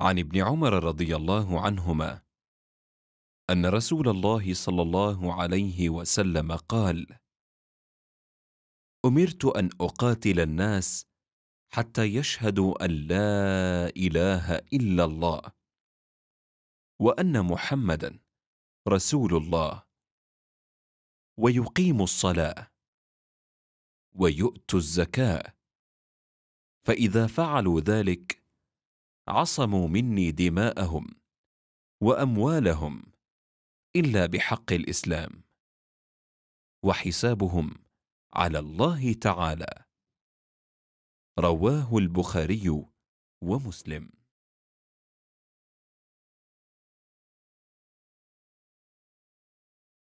عن ابن عمر رضي الله عنهما ان رسول الله صلى الله عليه وسلم قال امرت ان اقاتل الناس حتى يشهدوا ان لا اله الا الله وان محمدا رسول الله ويقيموا الصلاه ويؤتوا الزكاه فاذا فعلوا ذلك عصموا مني دماءهم واموالهم الا بحق الاسلام وحسابهم على الله تعالى رواه البخاري ومسلم